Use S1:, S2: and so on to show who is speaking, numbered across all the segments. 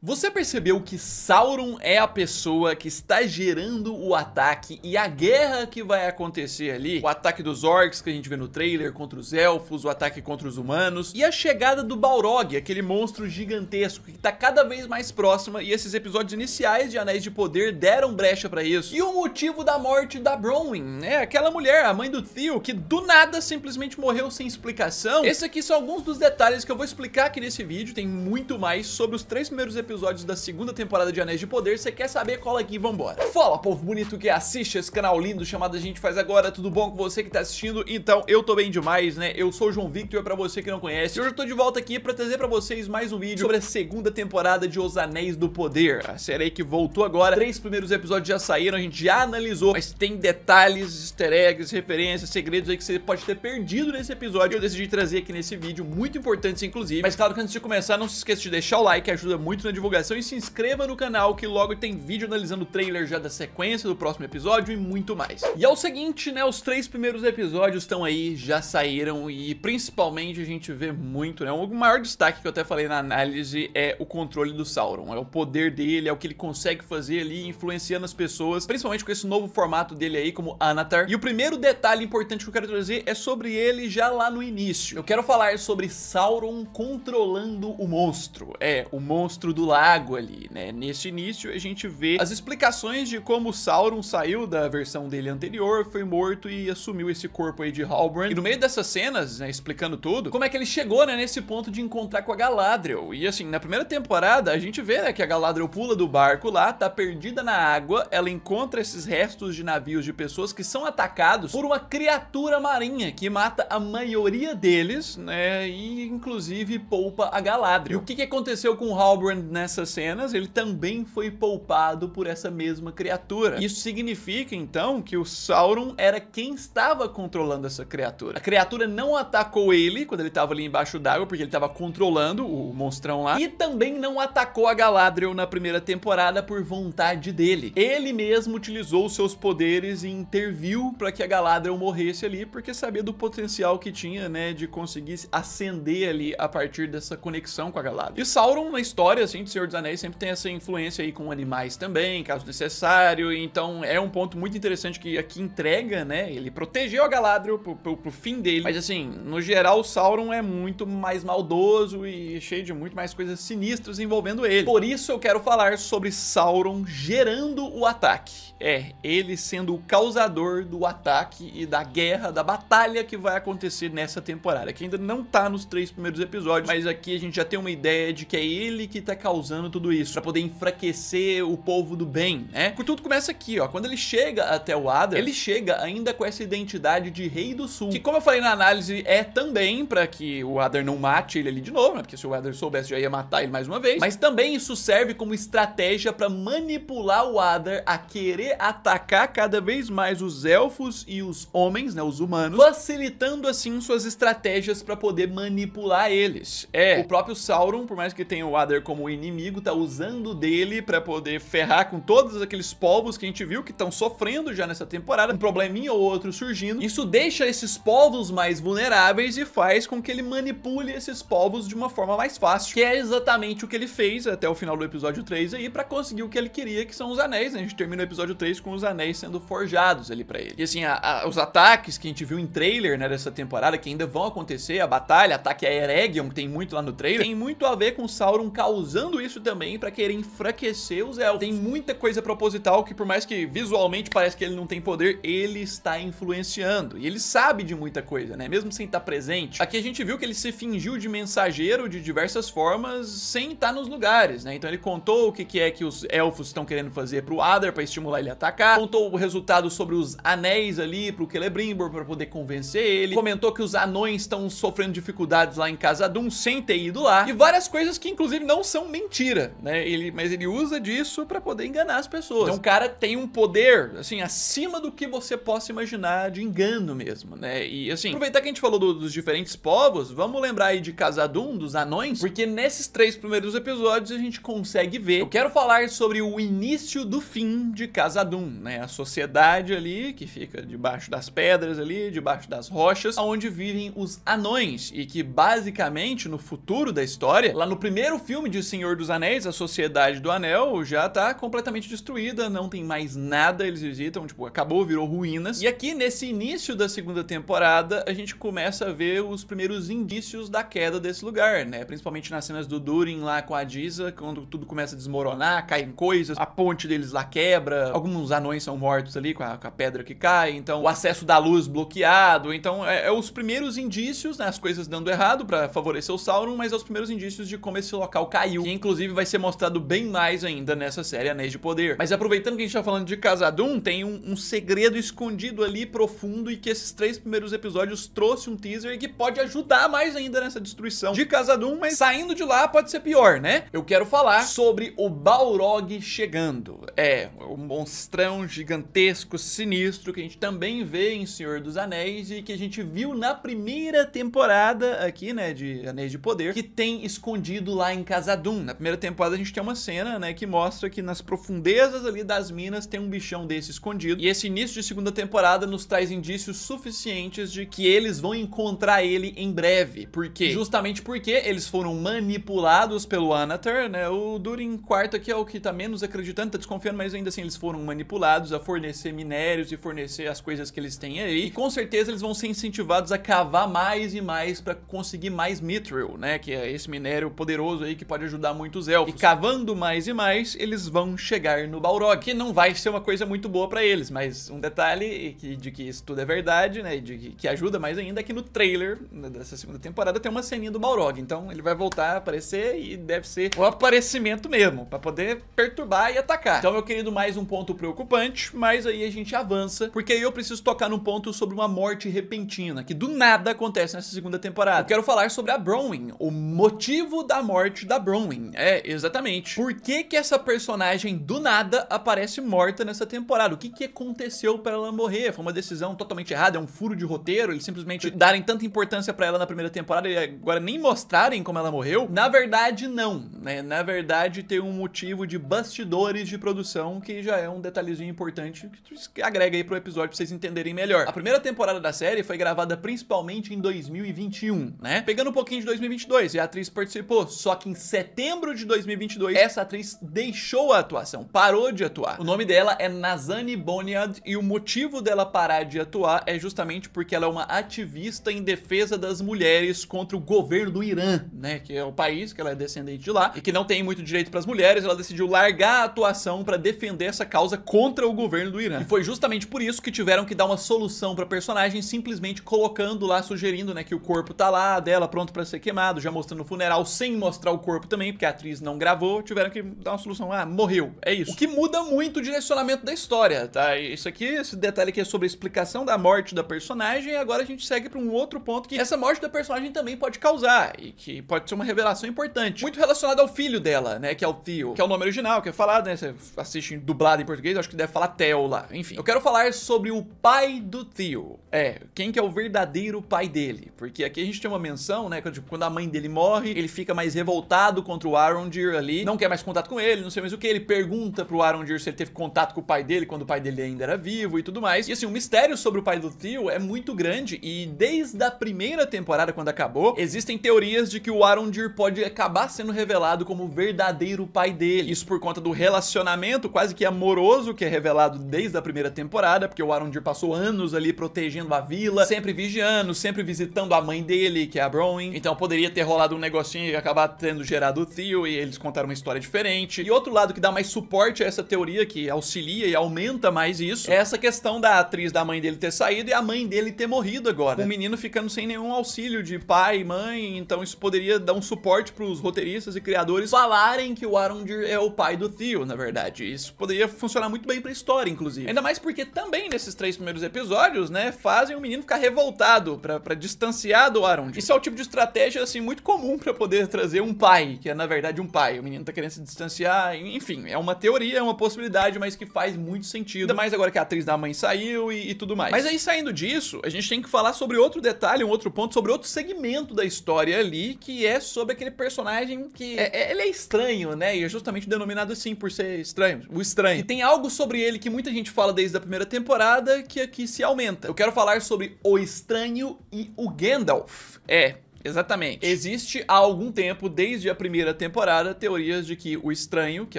S1: Você percebeu que Sauron é a pessoa que está gerando o ataque e a guerra que vai acontecer ali? O ataque dos orcs que a gente vê no trailer contra os elfos, o ataque contra os humanos e a chegada do Balrog, aquele monstro gigantesco que está cada vez mais próxima e esses episódios iniciais de Anéis de Poder deram brecha para isso. E o motivo da morte da Bronwyn, né? Aquela mulher, a mãe do Theo, que do nada simplesmente morreu sem explicação. Esse aqui são alguns dos detalhes que eu vou explicar aqui nesse vídeo, tem muito mais sobre os três primeiros episódios episódios da segunda temporada de Anéis de Poder. Você quer saber? Cola aqui e vambora. Fala, povo bonito que assiste esse canal lindo chamado A Gente Faz Agora. Tudo bom com você que tá assistindo? Então, eu tô bem demais, né? Eu sou o João Victor, pra você que não conhece. Hoje eu tô de volta aqui pra trazer pra vocês mais um vídeo sobre a segunda temporada de Os Anéis do Poder. A série que voltou agora. Três primeiros episódios já saíram, a gente já analisou, mas tem detalhes, easter eggs, referências, segredos aí que você pode ter perdido nesse episódio. Eu decidi trazer aqui nesse vídeo, muito importantes inclusive. Mas claro que antes de começar, não se esqueça de deixar o like, ajuda muito na divulgação e se inscreva no canal que logo tem vídeo analisando o trailer já da sequência do próximo episódio e muito mais. E é o seguinte, né, os três primeiros episódios estão aí, já saíram e principalmente a gente vê muito, né, o maior destaque que eu até falei na análise é o controle do Sauron, é o poder dele, é o que ele consegue fazer ali influenciando as pessoas, principalmente com esse novo formato dele aí como Anatar. E o primeiro detalhe importante que eu quero trazer é sobre ele já lá no início. Eu quero falar sobre Sauron controlando o monstro. É, o monstro do lago ali, né? Nesse início a gente vê as explicações de como Sauron saiu da versão dele anterior, foi morto e assumiu esse corpo aí de Halbrand. E no meio dessas cenas, né, explicando tudo, como é que ele chegou, né, nesse ponto de encontrar com a Galadriel. E assim, na primeira temporada a gente vê, né, que a Galadriel pula do barco lá, tá perdida na água, ela encontra esses restos de navios de pessoas que são atacados por uma criatura marinha que mata a maioria deles, né, e inclusive poupa a Galadriel. E o que que aconteceu com Halbrand né, nessas cenas, ele também foi poupado por essa mesma criatura. Isso significa, então, que o Sauron era quem estava controlando essa criatura. A criatura não atacou ele quando ele estava ali embaixo d'água, porque ele estava controlando o monstrão lá, e também não atacou a Galadriel na primeira temporada por vontade dele. Ele mesmo utilizou seus poderes e interviu para que a Galadriel morresse ali, porque sabia do potencial que tinha, né, de conseguir ascender ali a partir dessa conexão com a Galadriel. E Sauron, na história, assim, Senhor dos Anéis sempre tem essa influência aí com animais também, caso necessário. Então é um ponto muito interessante que aqui entrega, né? Ele protegeu a Galadriel pro, pro, pro fim dele. Mas assim, no geral, o Sauron é muito mais maldoso e cheio de muito mais coisas sinistras envolvendo ele. Por isso eu quero falar sobre Sauron gerando o ataque. É, ele sendo o causador do ataque e da guerra, da batalha que vai acontecer nessa temporada, que ainda não tá nos três primeiros episódios, mas aqui a gente já tem uma ideia de que é ele que tá causando causando tudo isso, para poder enfraquecer o povo do bem, né? Tudo começa aqui, ó. Quando ele chega até o Adar, ele chega ainda com essa identidade de rei do sul, que como eu falei na análise, é também para que o Adar não mate ele ali de novo, né? Porque se o Adar soubesse, já ia matar ele mais uma vez. Mas também isso serve como estratégia para manipular o Adar a querer atacar cada vez mais os elfos e os homens, né? Os humanos, facilitando assim suas estratégias para poder manipular eles. É, o próprio Sauron, por mais que tenha o Adar como inimigo, inimigo tá usando dele para poder ferrar com todos aqueles povos que a gente viu que estão sofrendo já nessa temporada, um probleminha ou outro surgindo. Isso deixa esses povos mais vulneráveis e faz com que ele manipule esses povos de uma forma mais fácil, que é exatamente o que ele fez até o final do episódio 3 aí para conseguir o que ele queria, que são os anéis, né? A gente termina o episódio 3 com os anéis sendo forjados ali para ele. E assim, a, a, os ataques que a gente viu em trailer, né, dessa temporada, que ainda vão acontecer, a batalha, ataque a Eregion, que tem muito lá no trailer, tem muito a ver com Sauron causando usando isso também pra querer enfraquecer os elfos. Tem muita coisa proposital que por mais que visualmente parece que ele não tem poder, ele está influenciando. E ele sabe de muita coisa, né? Mesmo sem estar tá presente. Aqui a gente viu que ele se fingiu de mensageiro de diversas formas sem estar tá nos lugares, né? Então ele contou o que, é que os elfos estão querendo fazer pro Adar pra estimular ele a atacar. Contou o resultado sobre os anéis ali pro Celebrimbor pra poder convencer ele. Comentou que os anões estão sofrendo dificuldades lá em Casa Doom sem ter ido lá. E várias coisas que inclusive não são mentira, né? Ele, mas ele usa disso para poder enganar as pessoas. Então o cara tem um poder, assim, acima do que você possa imaginar de engano mesmo, né? E assim, aproveitar que a gente falou do, dos diferentes povos, vamos lembrar aí de Casadum, dos anões, porque nesses três primeiros episódios a gente consegue ver. Eu quero falar sobre o início do fim de Casadum, né? A sociedade ali que fica debaixo das pedras ali, debaixo das rochas, onde vivem os anões e que basicamente no futuro da história, lá no primeiro filme de Senhor Senhor dos Anéis, a Sociedade do Anel, já tá completamente destruída, não tem mais nada, eles visitam, tipo, acabou, virou ruínas. E aqui, nesse início da segunda temporada, a gente começa a ver os primeiros indícios da queda desse lugar, né? Principalmente nas cenas do Durin lá com a Disa, quando tudo começa a desmoronar, caem coisas, a ponte deles lá quebra, alguns anões são mortos ali com a, com a pedra que cai, então o acesso da luz bloqueado, então é, é os primeiros indícios, né? As coisas dando errado para favorecer o Sauron, mas é os primeiros indícios de como esse local caiu inclusive vai ser mostrado bem mais ainda nessa série Anéis de Poder. Mas aproveitando que a gente tá falando de Casadum, tem um, um segredo escondido ali profundo e que esses três primeiros episódios trouxe um teaser e que pode ajudar mais ainda nessa destruição de Casadum, mas saindo de lá pode ser pior, né? Eu quero falar sobre o Balrog chegando. É, um monstrão gigantesco, sinistro, que a gente também vê em Senhor dos Anéis e que a gente viu na primeira temporada aqui, né, de Anéis de Poder, que tem escondido lá em Casadum na primeira temporada a gente tem uma cena, né, que mostra que nas profundezas ali das minas tem um bichão desse escondido. E esse início de segunda temporada nos traz indícios suficientes de que eles vão encontrar ele em breve. Por quê? Justamente porque eles foram manipulados pelo Anatar, né? O Durin quarto aqui é o que tá menos acreditando, tá desconfiando, mas ainda assim eles foram manipulados a fornecer minérios e fornecer as coisas que eles têm aí. E com certeza eles vão ser incentivados a cavar mais e mais para conseguir mais mithril, né? Que é esse minério poderoso aí que pode ajudar muitos elfos. E cavando mais e mais, eles vão chegar no Balrog, que não vai ser uma coisa muito boa para eles, mas um detalhe de que isso tudo é verdade, né, de que, ajuda mais ainda, é que no trailer né, dessa segunda temporada tem uma ceninha do Balrog, então ele vai voltar a aparecer e deve ser o aparecimento mesmo, para poder perturbar e atacar. Então, meu querido, mais um ponto preocupante, mas aí a gente avança, porque aí eu preciso tocar num ponto sobre uma morte repentina, que do nada acontece nessa segunda temporada. Eu quero falar sobre a Browning, o motivo da morte da Browning. É, exatamente. Por que que essa personagem do nada aparece morta nessa temporada? O que que aconteceu para ela morrer? Foi uma decisão totalmente errada, é um furo de roteiro, eles simplesmente darem tanta importância para ela na primeira temporada e agora nem mostrarem como ela morreu? Na verdade, não. Né? Na verdade, tem um motivo de bastidores de produção que já é um detalhezinho importante que agrega aí pro episódio pra vocês entenderem melhor. A primeira temporada da série foi gravada principalmente em 2021, né? Pegando um pouquinho de 2022, e a atriz participou, só que em setembro novembro de 2022, essa atriz deixou a atuação, parou de atuar. O nome dela é Nazani Boniad e o motivo dela parar de atuar é justamente porque ela é uma ativista em defesa das mulheres contra o governo do Irã, né, que é o país que ela é descendente de lá e que não tem muito direito para as mulheres. Ela decidiu largar a atuação para defender essa causa contra o governo do Irã. E foi justamente por isso que tiveram que dar uma solução para personagem simplesmente colocando lá sugerindo, né, que o corpo tá lá dela pronto para ser queimado, já mostrando o funeral sem mostrar o corpo também, porque a atriz não gravou, tiveram que dar uma solução. Ah, morreu. É isso. O que muda muito o direcionamento da história, tá? Isso aqui, esse detalhe aqui é sobre a explicação da morte da personagem, e agora a gente segue para um outro ponto que essa morte da personagem também pode causar, e que pode ser uma revelação importante. Muito relacionada ao filho dela, né? Que é o Theo, que é o nome original, que é falado, né? Você assiste dublado em português, acho que deve falar Theo lá. Enfim, eu quero falar sobre o pai do Theo. É, quem que é o verdadeiro pai dele? Porque aqui a gente tem uma menção, né? Quando, tipo, quando a mãe dele morre, ele fica mais revoltado contra o Arondir ali, não quer mais contato com ele, não sei mais o que. Ele pergunta pro Arondir se ele teve contato com o pai dele quando o pai dele ainda era vivo e tudo mais. E assim, o mistério sobre o pai do Theo é muito grande e desde a primeira temporada, quando acabou, existem teorias de que o Arondir pode acabar sendo revelado como o verdadeiro pai dele. Isso por conta do relacionamento quase que amoroso que é revelado desde a primeira temporada, porque o Arondir passou anos ali protegendo a vila, sempre vigiando, sempre visitando a mãe dele, que é a Bronwyn. Então poderia ter rolado um negocinho e acabar tendo gerado o Theory, eles contaram uma história diferente. E outro lado que dá mais suporte a essa teoria, que auxilia e aumenta mais isso, é essa questão da atriz da mãe dele ter saído e a mãe dele ter morrido agora. O menino ficando sem nenhum auxílio de pai, mãe, então isso poderia dar um suporte pros roteiristas e criadores falarem que o Arondir é o pai do Theo, na verdade. Isso poderia funcionar muito bem pra história, inclusive. Ainda mais porque também nesses três primeiros episódios, né, fazem o menino ficar revoltado pra, pra distanciar do Arondir. Isso é o tipo de estratégia, assim, muito comum pra poder trazer um pai, que é, na verdade, um pai. O menino tá querendo se distanciar. Enfim, é uma teoria, é uma possibilidade, mas que faz muito sentido. Ainda mais agora que a atriz da mãe saiu e, e tudo mais. Mas aí, saindo disso, a gente tem que falar sobre outro detalhe, um outro ponto, sobre outro segmento da história ali, que é sobre aquele personagem que... É, é, ele é estranho, né? E é justamente denominado assim por ser estranho. O estranho. E tem algo sobre ele que muita gente fala desde a primeira temporada que aqui se aumenta. Eu quero falar sobre o estranho e o Gandalf. É, Exatamente. Existe há algum tempo, desde a primeira temporada, teorias de que o estranho que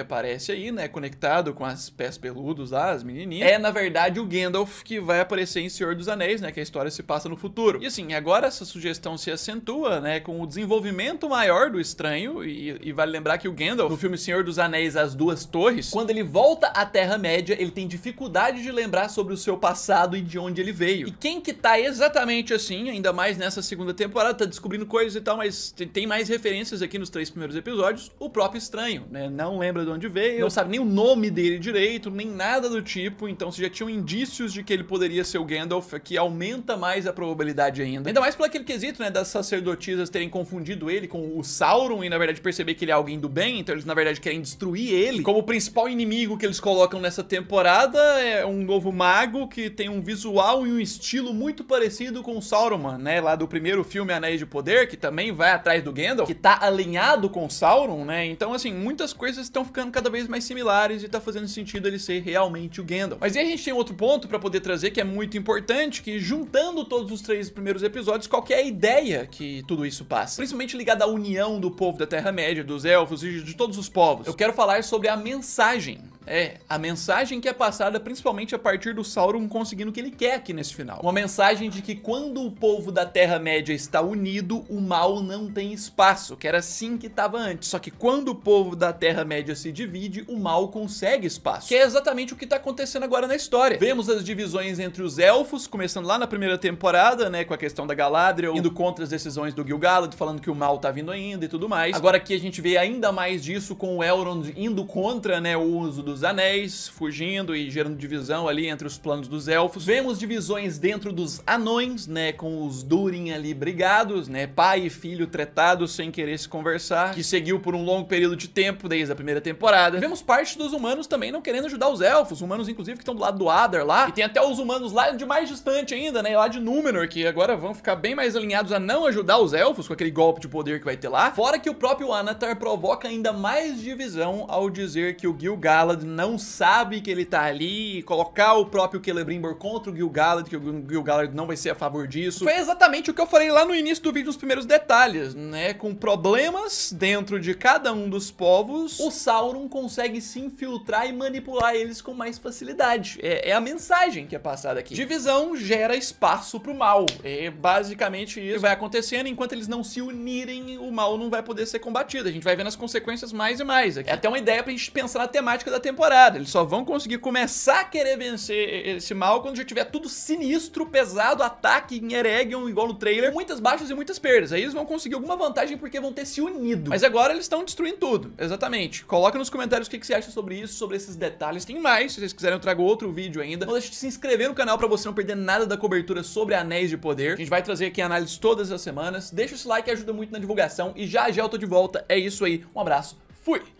S1: aparece aí, né, conectado com as pés peludos lá, as menininhas, é na verdade o Gandalf que vai aparecer em Senhor dos Anéis, né, que a história se passa no futuro. E assim, agora essa sugestão se acentua, né, com o desenvolvimento maior do estranho, e, e vale lembrar que o Gandalf, no filme Senhor dos Anéis, As Duas Torres, quando ele volta à Terra-média, ele tem dificuldade de lembrar sobre o seu passado e de onde ele veio. E quem que tá exatamente assim, ainda mais nessa segunda temporada, tá descobrindo descobrindo coisas e tal, mas tem mais referências aqui nos três primeiros episódios. O próprio estranho, né? Não lembra de onde veio, não sabe nem o nome dele direito, nem nada do tipo. Então se já tinham indícios de que ele poderia ser o Gandalf, que aumenta mais a probabilidade ainda. Ainda mais por aquele quesito, né? Das sacerdotisas terem confundido ele com o Sauron e na verdade perceber que ele é alguém do bem, então eles na verdade querem destruir ele. Como o principal inimigo que eles colocam nessa temporada é um novo mago que tem um visual e um estilo muito parecido com o Sauron, né? Lá do primeiro filme Anéis de Poder Poder, que também vai atrás do Gandalf, que tá alinhado com Sauron, né? Então, assim, muitas coisas estão ficando cada vez mais similares e tá fazendo sentido ele ser realmente o Gandalf. Mas aí a gente tem outro ponto para poder trazer que é muito importante, que juntando todos os três primeiros episódios, qual é a ideia que tudo isso passa? Principalmente ligada à união do povo da Terra-média, dos elfos e de todos os povos. Eu quero falar sobre a mensagem é, a mensagem que é passada principalmente a partir do Sauron conseguindo o que ele quer aqui nesse final. Uma mensagem de que quando o povo da Terra-média está unido, o mal não tem espaço, que era assim que estava antes. Só que quando o povo da Terra-média se divide, o mal consegue espaço. Que é exatamente o que está acontecendo agora na história. Vemos as divisões entre os elfos, começando lá na primeira temporada, né, com a questão da Galadriel, indo contra as decisões do Gil-galad, falando que o mal tá vindo ainda e tudo mais. Agora aqui a gente vê ainda mais disso com o Elrond indo contra, né, o uso dos dos Anéis, fugindo e gerando divisão ali entre os planos dos elfos. Vemos divisões dentro dos anões, né, com os Durin ali brigados, né, pai e filho tretados sem querer se conversar, que seguiu por um longo período de tempo desde a primeira temporada. Vemos parte dos humanos também não querendo ajudar os elfos, humanos inclusive que estão do lado do Adar lá, e tem até os humanos lá de mais distante ainda, né, lá de Númenor, que agora vão ficar bem mais alinhados a não ajudar os elfos com aquele golpe de poder que vai ter lá. Fora que o próprio Anatar provoca ainda mais divisão ao dizer que o Gil-galad Galad não sabe que ele tá ali, colocar o próprio Celebrimbor contra o Gil Galad, que o Gil Galad não vai ser a favor disso. Foi exatamente o que eu falei lá no início do vídeo, nos primeiros detalhes, né? Com problemas dentro de cada um dos povos, o Sauron consegue se infiltrar e manipular eles com mais facilidade. É, é a mensagem que é passada aqui. Divisão gera espaço pro mal. É basicamente isso que vai acontecendo. Enquanto eles não se unirem, o mal não vai poder ser combatido. A gente vai vendo as consequências mais e mais. Aqui. É até uma ideia pra gente pensar na temática da temática temporada. Eles só vão conseguir começar a querer vencer esse mal quando já tiver tudo sinistro, pesado, ataque em Eregion, igual no trailer, muitas baixas e muitas perdas. Aí eles vão conseguir alguma vantagem porque vão ter se unido. Mas agora eles estão destruindo tudo. Exatamente. Coloca nos comentários o que, que você acha sobre isso, sobre esses detalhes. Tem mais, se vocês quiserem eu trago outro vídeo ainda. Não deixe de se inscrever no canal pra você não perder nada da cobertura sobre Anéis de Poder. A gente vai trazer aqui análises todas as semanas. Deixa esse like, ajuda muito na divulgação. E já já eu tô de volta. É isso aí. Um abraço. Fui!